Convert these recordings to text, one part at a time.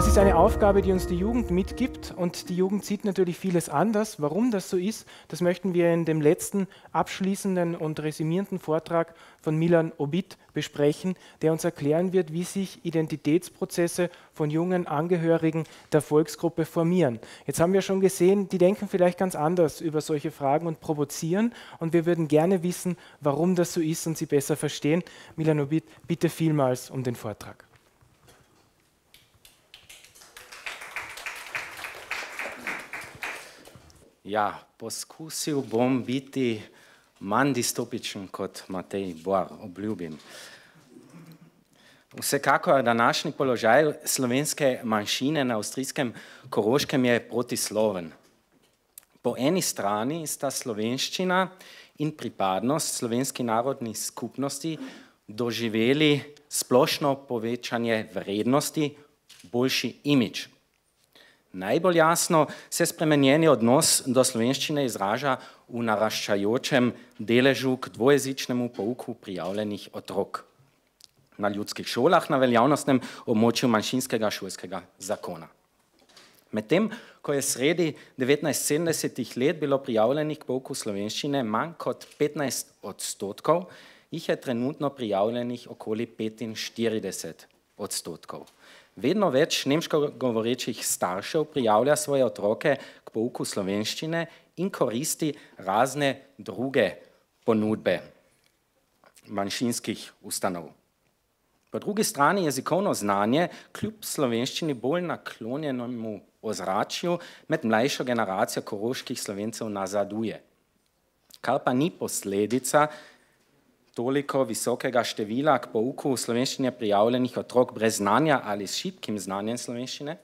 Das ist eine Aufgabe, die uns die Jugend mitgibt und die Jugend sieht natürlich vieles anders. Warum das so ist, das möchten wir in dem letzten abschließenden und resümierenden Vortrag von Milan Obit besprechen, der uns erklären wird, wie sich Identitätsprozesse von jungen Angehörigen der Volksgruppe formieren. Jetzt haben wir schon gesehen, die denken vielleicht ganz anders über solche Fragen und provozieren und wir würden gerne wissen, warum das so ist und sie besser verstehen. Milan Obit, bitte vielmals um den Vortrag. Ja, poskusil bom biti manj distopičen kot Matej Bor, obljubim. Vsekako današnji položaj slovenske manjšine na avstrijskem Koroškem je protisloven. Po eni strani sta slovenščina in pripadnost slovenski narodni skupnosti doživeli splošno povečanje vrednosti, boljši imidž. Najbolj jasno se spremenjeni odnos do slovenščine izraža v naraščajočem deležu k dvojezičnemu pouku prijavljenih otrok na ljudskih šolah na veljavnostnem območju manjšinskega šolskega zakona. Medtem, ko je sredi 1970-ih let bilo prijavljenih k pouku slovenščine manj kot 15 odstotkov, jih je trenutno prijavljenih okoli 45 odstotkov. Vedno več nemško govorečih staršev prijavlja svoje otroke k pouku slovenščine in koristi razne druge ponudbe manjšinskih ustanov. Po drugi strani jezikovno znanje kljub slovenščini bolj naklonjenemu ozračju med mlajšo generacijo koroških slovencev nazaduje. Kar pa ni posledica toliko visokega števila k pouku slovenščine prijavljenih otrok brez znanja ali s šibkim znanjem slovenščine,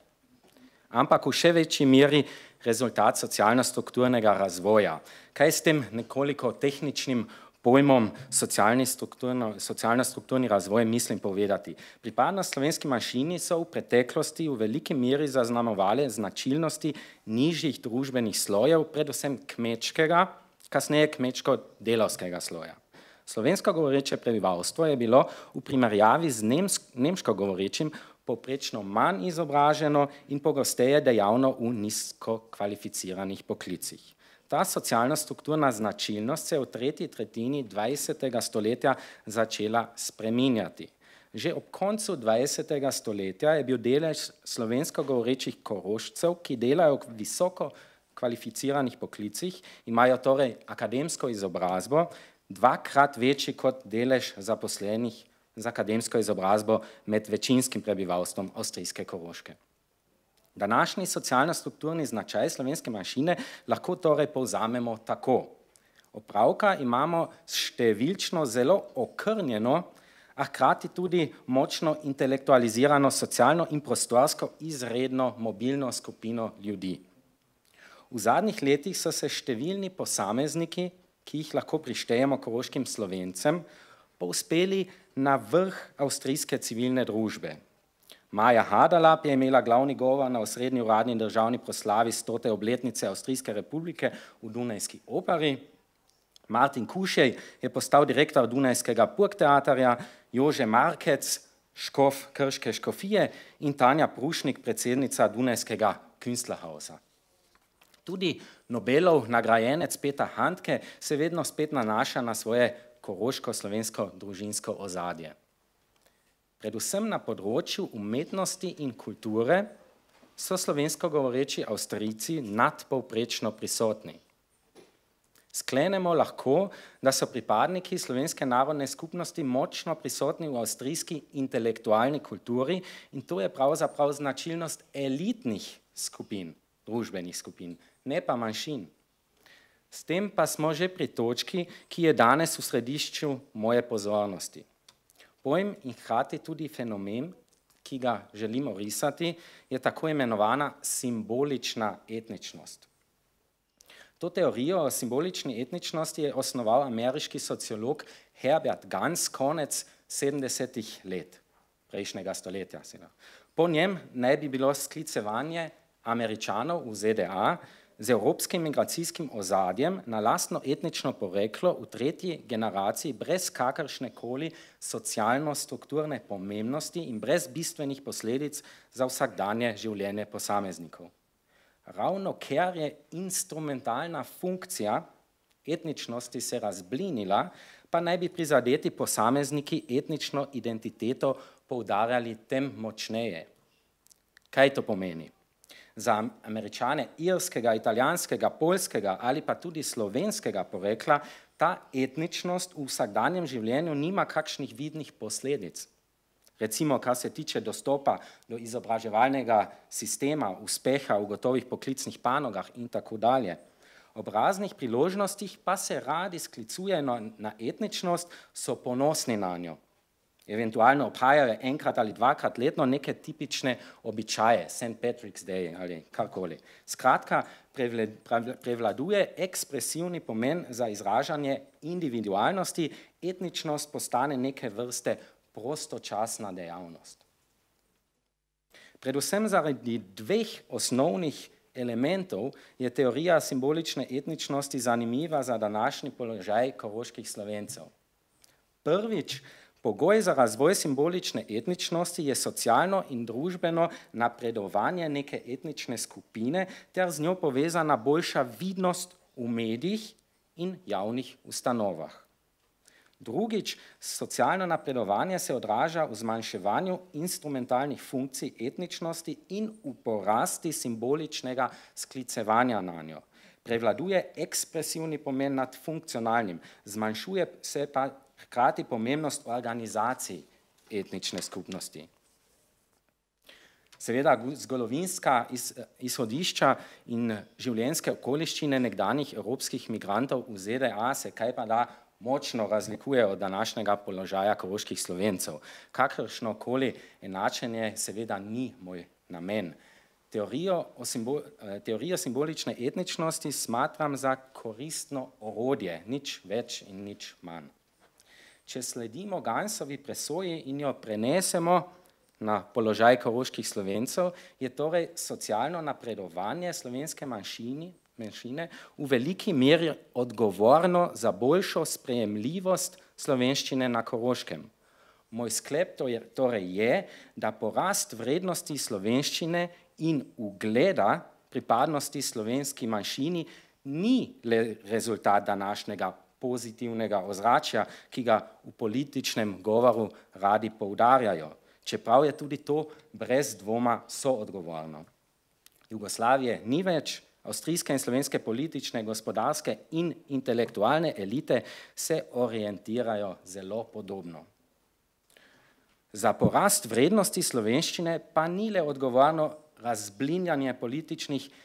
ampak v še večji meri rezultat socialno-strukturnega razvoja. Kaj s tem nekoliko tehničnim pojmom socialno-strukturni razvoj mislim povedati? Pripadnost slovenski manjšini so v preteklosti v veliki meri zaznamovali značilnosti nižjih družbenih slojev, predvsem kmečkega, kasneje kmečko-delovskega sloja. Slovensko govoreče prebivalstvo je bilo v primerjavi z nemsk, nemško govorečim poprečno manj izobraženo in pogosteje dejavno v nizko kvalificiranih poklicih. Ta socialna strukturna značilnost se je v tretji tretjini 20. stoletja začela spreminjati. Že ob koncu 20. stoletja je bil delež slovensko govorečih korošcev, ki delajo v visoko kvalificiranih poklicih, imajo torej akademsko izobrazbo, dvakrat večji kot delež zaposlenih za akademsko izobrazbo med večinskim prebivalstvom avstrijske koroške. Današnji socialno-strukturni značaj slovenske manjšine lahko torej povzamemo tako. Opravka imamo številčno zelo okrnjeno, a hkrati tudi močno intelektualizirano socialno in prostorsko izredno mobilno skupino ljudi. V zadnjih letih so se številni posamezniki, ki jih lahko prištejemo koroškim slovencem, pa uspeli na vrh avstrijske civilne družbe. Maja Hadalap je imela glavni govor na osrednji uradni državni proslavi stote obletnice Avstrijske republike v Dunajski operi. Martin Kušej je postal direktor Dunajskega purkteatarja, Jože Markec, škof Krške škofije in Tanja Prušnik, predsednica Dunajskega künstlerhausa. Tudi Nobelov nagrajenec Peta Handke se vedno spet nanaša na svoje koroško-slovensko družinsko ozadje. Predvsem na področju umetnosti in kulture so slovensko govoreči Avstrijci nadpovprečno prisotni. Sklenemo lahko, da so pripadniki slovenske narodne skupnosti močno prisotni v avstrijski intelektualni kulturi in to je pravzaprav značilnost elitnih skupin, družbenih skupin, ne pa manjšin. S tem pa smo že pri točki, ki je danes v središču moje pozornosti. Pojem in hrati tudi fenomen, ki ga želimo risati, je tako imenovana simbolična etničnost. To teorijo o simbolični etničnosti je osnoval ameriški sociolog Herbert Gans konec 70-ih let, prejšnjega stoletja. Po njem naj bi bilo sklicevanje američanov v ZDA, ki je bilo sklicevanje, z evropskim migracijskim ozadjem na lastno etnično poreklo v tretji generaciji brez kakršne koli socialno-strukturne pomembnosti in brez bistvenih posledic za vsakdanje življenje posameznikov. Ravno ker je instrumentalna funkcija etničnosti se razblinila, pa naj bi prizadeti posamezniki etnično identiteto poudarjali tem močneje. Kaj to pomeni? za američane irskega, italijanskega, polskega ali pa tudi slovenskega porekla, ta etničnost v vsakdanjem življenju nima kakšnih vidnih posledic. Recimo, kar se tiče dostopa do izobraževalnega sistema, uspeha v gotovih poklicnih panogah in tako dalje. Ob raznih priložnostih pa se radi sklicujejo na etničnost, so ponosni na njo eventualno obhajajo enkrat ali dvakrat letno neke tipične običaje, St. Patrick's Day ali karkoli. Skratka, prevladuje ekspresivni pomen za izražanje individualnosti, etničnost postane neke vrste prostočasna dejavnost. Predvsem zaradi dveh osnovnih elementov je teorija simbolične etničnosti zanimiva za današnji položaj koroških slovencev. Prvič, Pogoj za razvoj simbolične etničnosti je socialno in družbeno napredovanje neke etnične skupine ter z njo povezana boljša vidnost v medijih in javnih ustanovah. Drugič, socialno napredovanje se odraža v zmanjševanju instrumentalnih funkcij etničnosti in v porasti simboličnega sklicevanja na njo. Prevladuje ekspresivni pomen nad funkcionalnim, zmanjšuje se pa hkrati pomembnost organizacij etnične skupnosti. Seveda zgodovinska izhodišča in življenjske okoliščine nekdanjih evropskih migrantov v ZDA se kaj pa da močno razlikuje od današnjega položaja koroških slovencev. Kakršno koli enačenje seveda ni moj namen. Eh, teorijo simbolične etničnosti smatram za koristno orodje, nič več in nič manj če sledimo Gansovi presoji in jo prenesemo na položaj koroških slovencev, je torej socialno napredovanje slovenske manjšini, menšine v veliki meri odgovorno za boljšo sprejemljivost slovenščine na koroškem. Moj sklep torej je, da porast vrednosti slovenščine in ugleda pripadnosti slovenski manjšini ni le rezultat današnjega pozitivnega ozračja, ki ga v političnem govoru radi poudarjajo. Čeprav je tudi to brez dvoma soodgovorno. Jugoslavije ni več, avstrijske in slovenske politične, gospodarske in intelektualne elite se orientirajo zelo podobno. Za porast vrednosti slovenščine pa ni le odgovorno razblinjanje političnih elit,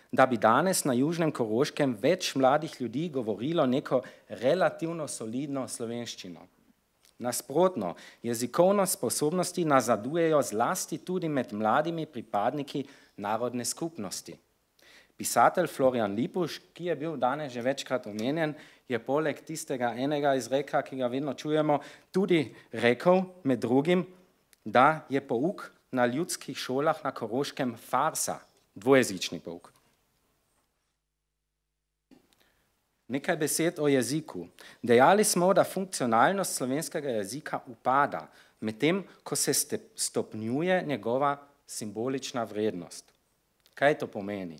da bi danes na Južnem Koroškem več mladih ljudi govorilo neko relativno solidno slovenščino. Nasprotno, jezikovno sposobnosti nazadujejo zlasti tudi med mladimi pripadniki narodne skupnosti. Pisatelj Florian Lipuš, ki je bil danes že večkrat omenjen, je poleg tistega enega izreka, ki ga vedno čujemo, tudi rekel med drugim, da je pouk na ljudskih šolah na Koroškem farsa, dvojezični pouk. Nekaj besed o jeziku. Dejali smo, da funkcionalnost slovenskega jezika upada, medtem ko se stopnjuje njegova simbolična vrednost. Kaj to pomeni?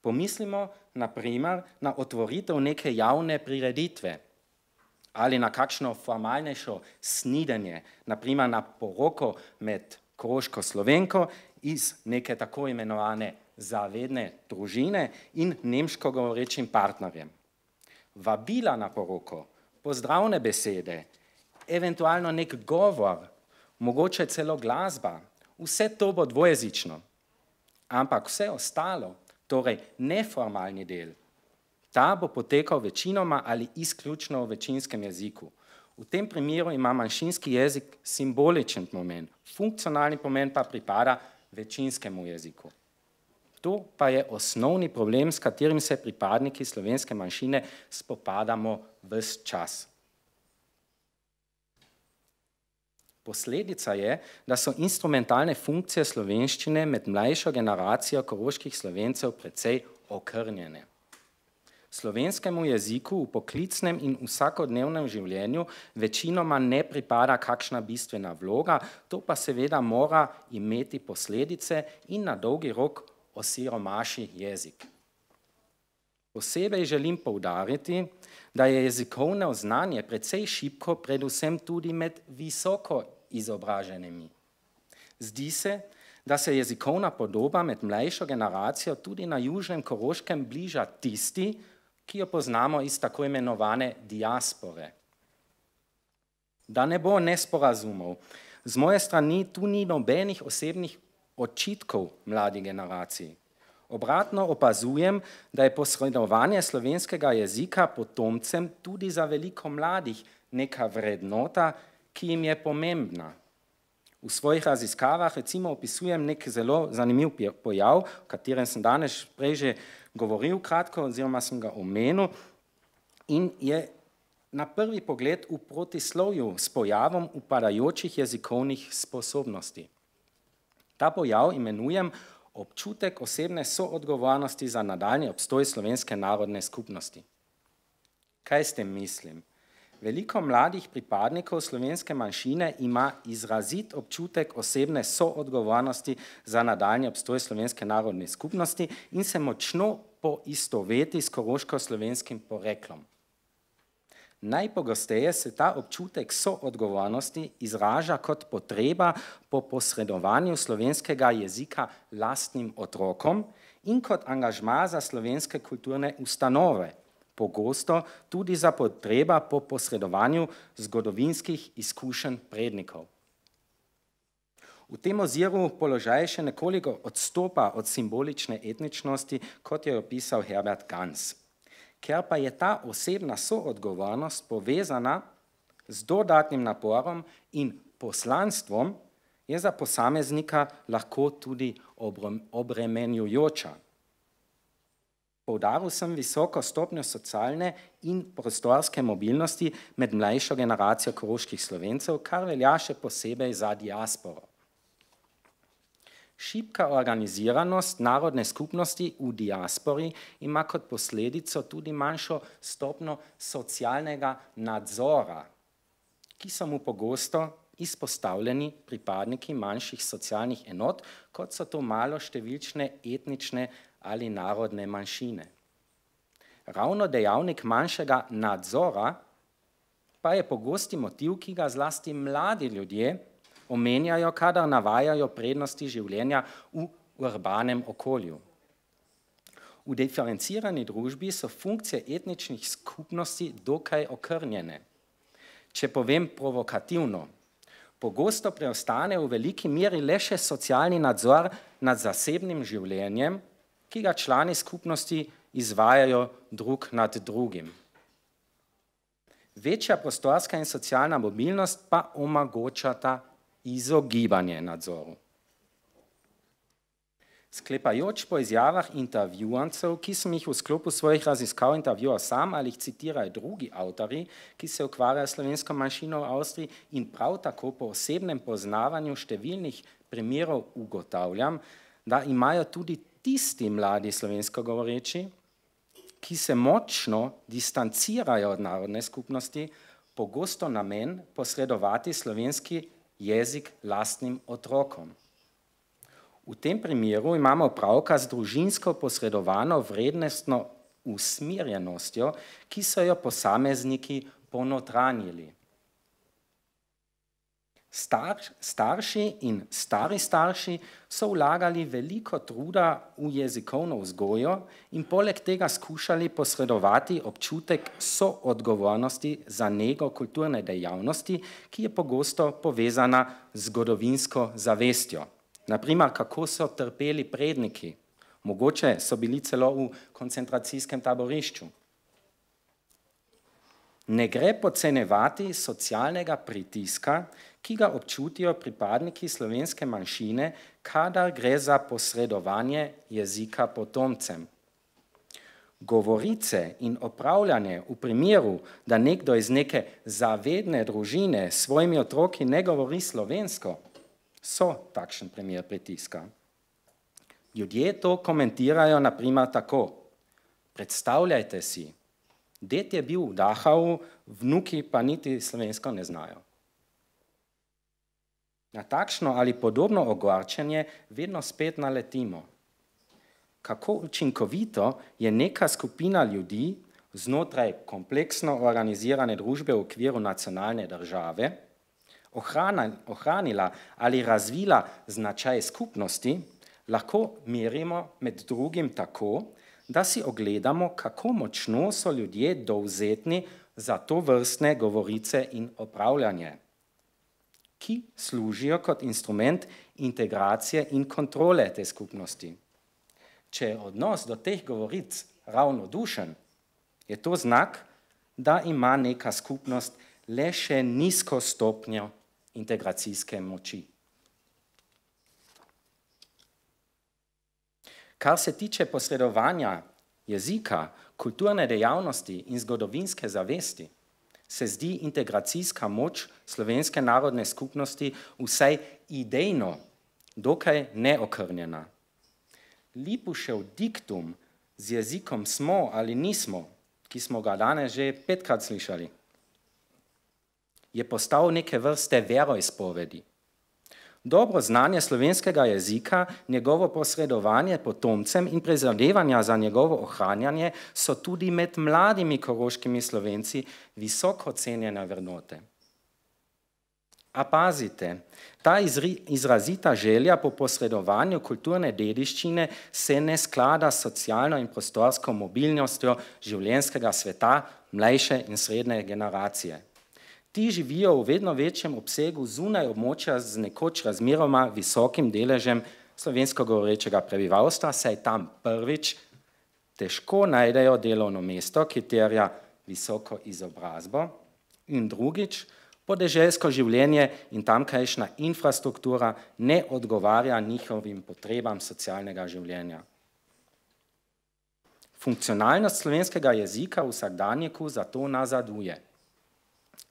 Pomislimo, na primer, na otvoritev neke javne prireditve ali na kakšno formalnejšo snidenje, na primer na poroko med Kroško Slovenko iz neke tako imenovane zavedne družine in nemško govorečim partnerjem vabila na poroko, pozdravne besede, eventualno nek govor, mogoče celo glasba, vse to bo dvojezično. Ampak vse ostalo, torej neformalni del, ta bo potekal večinoma ali izključno v večinskem jeziku. V tem primeru ima manjšinski jezik simboličen pomen, funkcionalni pomen pa pripada večinskemu jeziku. To pa je osnovni problem, s katerim se pripadniki slovenske manjšine spopadamo vse čas. Posledica je, da so instrumentalne funkcije slovenščine med mlajšo generacijo koroških slovencev precej okrnjene. Slovenskemu jeziku v poklicnem in vsakodnevnem življenju večinoma ne pripada kakšna bistvena vloga, to pa seveda mora imeti posledice in na dolgi rok vsega osiromaši jezik. Posebej želim poudariti, da je jezikovno znanje precej šipko, predvsem tudi med visoko izobraženimi. Zdi se, da se jezikovna podoba med mlajšo generacijo tudi na južnem Koroškem bliža tisti, ki jo poznamo iz tako imenovane diaspore. Da ne bo nesporazumov, z moje strani tu ni nobenih osebnih očitkov mladi generaciji. Obratno opazujem, da je posredovanje slovenskega jezika potomcem tudi za veliko mladih neka vrednota, ki jim je pomembna. V svojih raziskavah recimo opisujem nek zelo zanimiv pojav, o katerem sem danes prej že govoril kratko oziroma sem ga omenil in je na prvi pogled v protislovju s pojavom upadajočih jezikovnih sposobnosti. Ta pojav imenujem občutek osebne soodgovornosti za nadaljni obstoj slovenske narodne skupnosti. Kaj s tem mislim? Veliko mladih pripadnikov slovenske manjšine ima izrazit občutek osebne soodgovornosti za nadaljni obstoj slovenske narodne skupnosti in se močno poistoveti s koroško-slovenskim poreklom. Najpogosteje se ta občutek soodgovornosti izraža kot potreba po posredovanju slovenskega jezika lastnim otrokom in kot angažma za slovenske kulturne ustanove, pogosto tudi za potreba po posredovanju zgodovinskih izkušenj prednikov. V tem oziru položaj še nekoliko odstopa od simbolične etničnosti, kot je opisal Herbert Gans ker pa je ta osebna soodgovornost povezana z dodatnim naporom in poslanstvom, je za posameznika lahko tudi obremenjujoča. Povdaril sem visoko stopnjo socialne in prostorske mobilnosti med mlajšo generacijo koroških slovencev, kar velja še posebej za diasporo. Šibka organiziranost narodne skupnosti v diaspori ima kot posledico tudi manjšo stopno socialnega nadzora, ki so mu pogosto izpostavljeni pripadniki manjših socialnih enot, kot so to malo številčne etnične ali narodne manjšine. Ravno dejavnik manjšega nadzora pa je pogosti motiv, ki ga zlasti mladi ljudje vsega, omenjajo, kadar navajajo prednosti življenja v urbanem okolju. V diferencirani družbi so funkcije etničnih skupnosti dokaj okrnjene. Če povem provokativno, pogosto preostane v veliki miri le še socialni nadzor nad zasebnim življenjem, ki ga člani skupnosti izvajajo drug nad drugim. Večja prostorska in socialna mobilnost pa omogočata izogibanje nadzoru. Sklepajoč po izjavah intervjuancev, ki sem jih v sklopu svojih raziskav intervjuval sam ali jih citiraj drugi avtori, ki se ukvarjajo s slovensko manjšino v Avstriji in prav tako po osebnem poznavanju številnih primerov ugotavljam, da imajo tudi tisti mladi slovensko govoreči, ki se močno distancirajo od narodne skupnosti, pogosto namen posredovati slovenski jezik lastnim otrokom. V tem primeru imamo opravka z družinsko posredovano vrednostno usmirjenostjo, ki so jo posamezniki ponotranjili. Star, starši in stari starši so vlagali veliko truda v jezikovno vzgojo in poleg tega skušali posredovati občutek soodgovornosti za njego kulturne dejavnosti, ki je pogosto povezana z zgodovinsko zavestjo. Naprimer, kako so trpeli predniki, mogoče so bili celo v koncentracijskem taborišču. Ne gre podcenevati socialnega pritiska, ki ga občutijo pripadniki slovenske manjšine, kadar gre za posredovanje jezika potomcem. Govorice in opravljanje v primeru, da nekdo iz neke zavedne družine s svojimi otroki ne govori slovensko, so takšen primer pritiska. Ljudje to komentirajo naprimer tako. Predstavljajte si, det je bil v Dahavu, vnuki pa niti slovensko ne znajo. Na takšno ali podobno ogorčenje vedno spet naletimo. Kako učinkovito je neka skupina ljudi znotraj kompleksno organizirane družbe v okviru nacionalne države ohranila ali razvila značaj skupnosti, lahko merimo med drugim tako, da si ogledamo, kako močno so ljudje dovzetni za to vrstne govorice in opravljanje ki služijo kot instrument integracije in kontrole te skupnosti. Če je odnos do teh govoric ravnodušen, je to znak, da ima neka skupnost le še nizko stopnjo integracijske moči. Kar se tiče posredovanja jezika, kulturne dejavnosti in zgodovinske zavesti, se zdi integracijska moč slovenske narodne skupnosti vsaj idejno dokaj neokrnjena. Lipušev diktum z jezikom smo ali nismo, ki smo ga danes že petkrat slišali, je postal neke vrste veroizpovedi. izpovedi. Dobro znanje slovenskega jezika, njegovo posredovanje potomcem in prizadevanja za njegovo ohranjanje so tudi med mladimi koroškimi slovenci visoko cenjene vrednote. A pazite, ta izrazita želja po posredovanju kulturne dediščine se ne sklada s socialno in prostorsko mobilnostjo življenjskega sveta mlejše in srednje generacije. Ti živijo v vedno večjem obsegu zunaj območja z nekoč razmeroma visokim deležem slovensko-govorečega prebivalstva, saj tam prvič težko najdejo delovno mesto, ki terja visoko izobrazbo, in drugič podeželjsko življenje in tamkajšna infrastruktura ne odgovarja njihovim potrebam socialnega življenja. Funkcionalnost slovenskega jezika v vsakdanjeku zato nazaduje.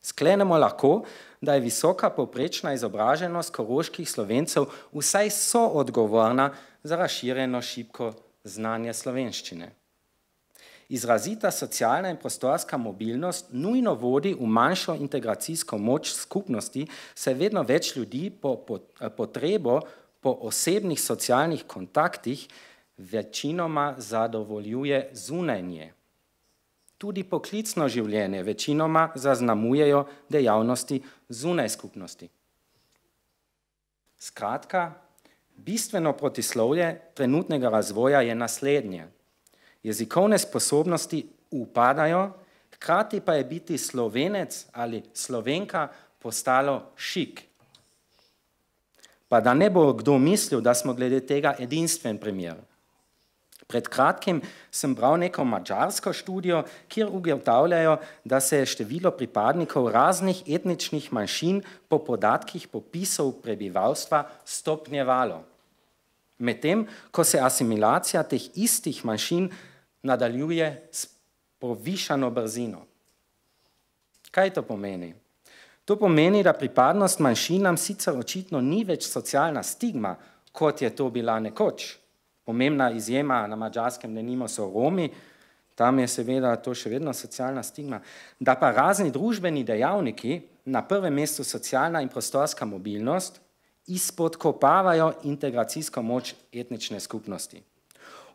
Sklenemo lahko, da je visoka poprečna izobraženost koroških slovencev vsaj soodgovorna za razširjeno šibko znanje slovenščine. Izrazita socialna in prostorska mobilnost nujno vodi v manjšo integracijsko moč skupnosti, se vedno več ljudi po potrebo po osebnih socialnih kontaktih večinoma zadovoljuje zunajnje tudi poklicno življenje večinoma zaznamujejo dejavnosti zunaj skupnosti. Skratka, bistveno protislovje trenutnega razvoja je naslednje. Jezikovne sposobnosti upadajo, hkrati pa je biti slovenec ali slovenka postalo šik. Pa da ne bo kdo mislil, da smo glede tega edinstven primer – Pred kratkim sem bral neko mađarsko študijo, kjer ugotavljajo, da se je število pripadnikov raznih etničnih manjšin po podatkih popisov prebivalstva stopnjevalo. Medtem, ko se asimilacija teh istih manjšin nadaljuje s povišano brzino. Kaj to pomeni? To pomeni, da pripadnost manjšinam sicer očitno ni več socialna stigma, kot je to bila nekoč pomembna izjema na mađarskem, da nimo so Romi, tam je seveda to še vedno socialna stigma, da pa razni družbeni dejavniki, na prvem mestu socialna in prostorska mobilnost, izpodkopavajo integracijsko moč etnične skupnosti.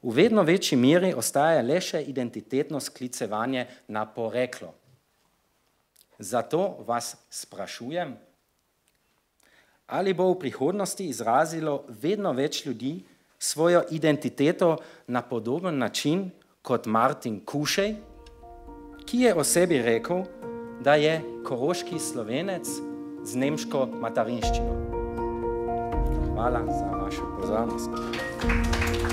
V vedno večji meri ostaja le še identitetno sklicevanje na poreklo. Zato vas sprašujem, ali bo v prihodnosti izrazilo vedno več ljudi, svojo identiteto na podoben način kot Martin Kušej, ki je o sebi rekel, da je koroški slovenec z nemško materinščino. Hvala za vašo pozornost. Thank you.